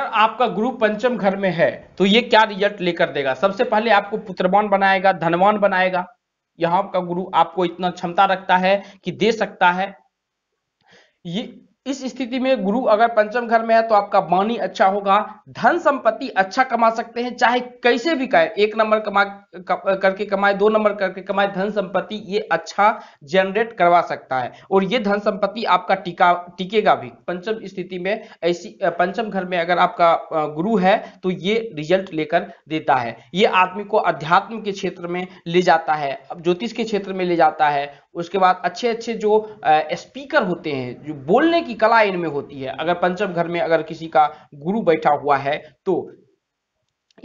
अगर आपका गुरु पंचम घर में है तो ये क्या रिजल्ट लेकर देगा सबसे पहले आपको पुत्रवान बनाएगा धनवान बनाएगा यहाँ का गुरु आपको इतना क्षमता रखता है कि दे सकता है ये इस स्थिति में गुरु अगर पंचम घर में है तो आपका वाणी अच्छा होगा धन संपत्ति अच्छा कमा सकते हैं चाहे कैसे भी कमाए एक नंबर कमा करके कमाए दो नंबर करके कमाए धन संपत्ति ये अच्छा जनरेट करवा सकता है और ये धन संपत्ति आपका टिका टिकेगा भी पंचम स्थिति में ऐसी पंचम घर में अगर आपका गुरु है तो ये रिजल्ट लेकर देता है ये आदमी को अध्यात्म के क्षेत्र में ले जाता है ज्योतिष के क्षेत्र में ले जाता है उसके बाद अच्छे अच्छे जो स्पीकर होते हैं जो बोलने की कला इनमें होती है अगर पंचम घर में अगर किसी का गुरु बैठा हुआ है तो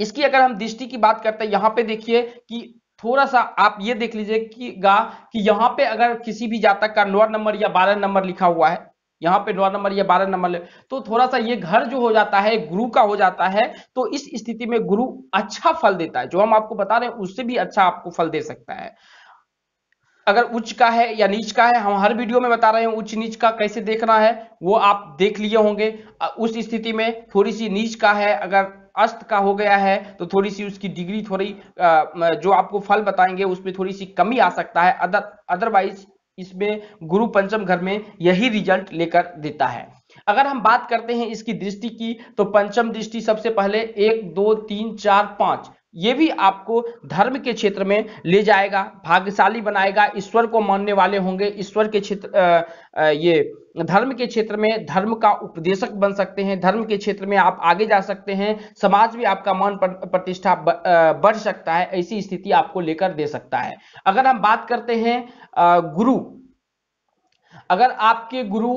इसकी अगर हम दृष्टि की बात करते हैं यहाँ पे देखिए कि थोड़ा सा आप ये देख लीजिए कि गा कि यहाँ पे अगर किसी भी जातक का नौ नंबर या बारह नंबर लिखा हुआ है यहाँ पे नौ नंबर या बारह नंबर तो थोड़ा सा ये घर जो हो जाता है गुरु का हो जाता है तो इस स्थिति में गुरु अच्छा फल देता है जो हम आपको बता रहे हैं उससे भी अच्छा आपको फल दे सकता है अगर उच्च का है या नीच का है हम हर वीडियो में बता रहे हैं उच्च नीच का कैसे देखना है वो आप देख लिए होंगे उस स्थिति में थोड़ी सी नीच का है अगर अस्त का हो गया है तो थोड़ी सी उसकी डिग्री थोड़ी जो आपको फल बताएंगे उसमें थोड़ी सी कमी आ सकता है अदर अदरवाइज इसमें गुरु पंचम घर में यही रिजल्ट लेकर देता है अगर हम बात करते हैं इसकी दृष्टि की तो पंचम दृष्टि सबसे पहले एक दो तीन चार पांच ये भी आपको धर्म के क्षेत्र में ले जाएगा भाग्यशाली बनाएगा ईश्वर को मानने वाले होंगे ईश्वर के क्षेत्र ये धर्म के क्षेत्र में धर्म का उपदेशक बन सकते हैं धर्म के क्षेत्र में आप आगे जा सकते हैं समाज भी आपका मान प्रतिष्ठा बढ़ सकता है ऐसी स्थिति आपको लेकर दे सकता है अगर हम बात करते हैं गुरु अगर आपके गुरु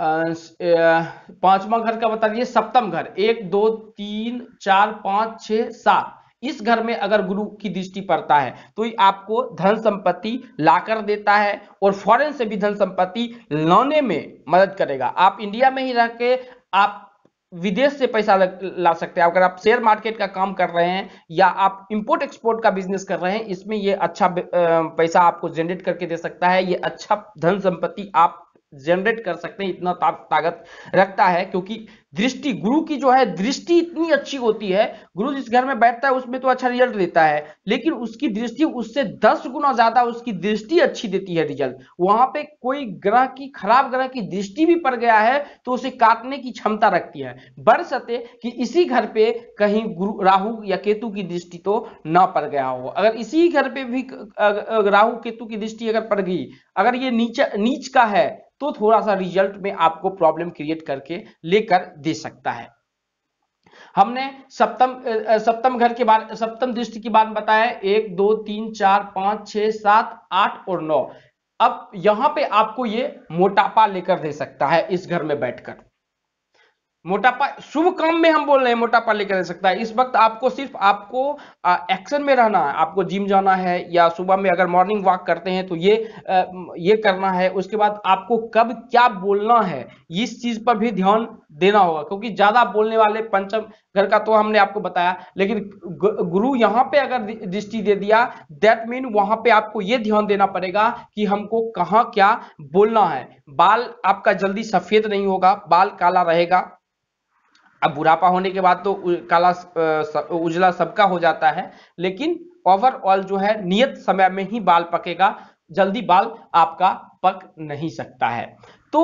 पांचवा घर का बता दिए सप्तम घर एक दो तीन चार पांच छ सात इस घर में अगर गुरु की दृष्टि पड़ता है तो ये आपको धन संपत्ति लाकर देता है और फॉरेन से भी धन संपत्ति लाने में मदद करेगा आप इंडिया में ही रह के आप विदेश से पैसा ला सकते हैं अगर आप शेयर मार्केट का काम कर रहे हैं या आप इंपोर्ट एक्सपोर्ट का बिजनेस कर रहे हैं इसमें ये अच्छा पैसा आपको जनरेट करके दे सकता है ये अच्छा धन संपत्ति आप जनरेट कर सकते हैं इतना ताकत रखता है क्योंकि दृष्टि गुरु की जो है दृष्टि इतनी अच्छी होती है गुरु जिस घर में बैठता है उसमें तो अच्छा रिजल्ट देता है लेकिन उसकी दृष्टि उससे दस गुना ज्यादा उसकी दृष्टि अच्छी देती है रिजल्ट वहां पे कोई ग्रह की खराब ग्रह की दृष्टि भी पड़ गया है तो उसे काटने की क्षमता रखती है बरसते कि इसी घर पे कहीं गुरु राहु या केतु की दृष्टि तो ना पड़ गया हो अगर इसी घर पे भी राहु केतु की दृष्टि अगर पड़ गई अगर ये नीच नीच का है तो थोड़ा सा रिजल्ट में आपको प्रॉब्लम क्रिएट करके लेकर दे सकता है हमने सप्तम सप्तम घर के बारे सप्तम दृष्टि की बात बताया एक दो तीन चार पांच छह सात आठ और नौ अब यहां पे आपको ये मोटापा लेकर दे सकता है इस घर में बैठकर मोटापा शुभ काम में हम बोल रहे हैं मोटापा लेकर रह सकता है इस वक्त आपको सिर्फ आपको एक्शन में रहना है आपको जिम जाना है या सुबह में अगर मॉर्निंग वॉक करते हैं तो ये आ, ये करना है उसके बाद आपको कब क्या बोलना है इस चीज पर भी ध्यान देना होगा क्योंकि ज्यादा बोलने वाले पंचम घर का तो हमने आपको बताया लेकिन गुरु यहाँ पे अगर दृष्टि दे दिया दैट मीन वहां पे आपको ये ध्यान देना पड़ेगा कि हमको कहाँ क्या बोलना है बाल आपका जल्दी सफेद नहीं होगा बाल काला रहेगा अब बुढ़ापा होने के बाद तो काला उजला सबका हो जाता है लेकिन ओवरऑल जो है नियत समय में ही बाल पकेगा जल्दी बाल आपका पक नहीं सकता है तो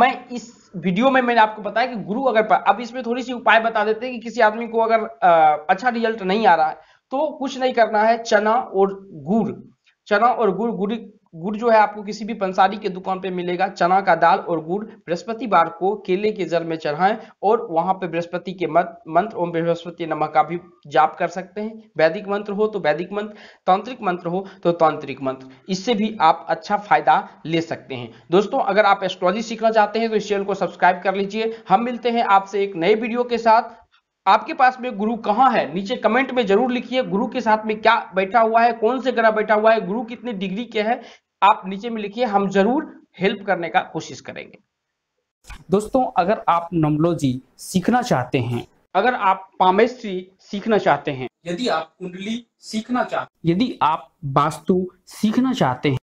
मैं इस वीडियो में मैंने आपको बताया कि गुरु अगर अब इसमें थोड़ी सी उपाय बता देते हैं कि किसी आदमी को अगर अच्छा रिजल्ट नहीं आ रहा है तो कुछ नहीं करना है चना और गुड़ चना और गुड़ गुड़ गुड़ जो है आपको किसी भी पंसारी के दुकान पे मिलेगा चना का दाल और गुड़ बृहस्पतिवार को केले के जल में चढ़ाएं और वहां पे बृहस्पति के मंत्र ओम बृहस्पति नमः का भी जाप कर सकते हैं वैदिक मंत्र हो तो वैदिक मंत्र तांत्रिक मंत्र हो तो तांत्रिक मंत्र इससे भी आप अच्छा फायदा ले सकते हैं दोस्तों अगर आप एस्ट्रोलॉजी सीखना चाहते हैं तो इस चैनल को सब्सक्राइब कर लीजिए हम मिलते हैं आपसे एक नए वीडियो के साथ आपके पास में गुरु कहाँ है नीचे कमेंट में जरूर लिखिए गुरु के साथ में क्या बैठा हुआ है कौन से ग्रह बैठा हुआ है गुरु कितने डिग्री के है आप नीचे में लिखिए हम जरूर हेल्प करने का कोशिश करेंगे दोस्तों अगर आप नोमोलॉजी सीखना चाहते हैं अगर आप पामेस्ट्री सीखना चाहते हैं यदि आप कुंडली सीखना चाहते यदि आप वास्तु सीखना चाहते हैं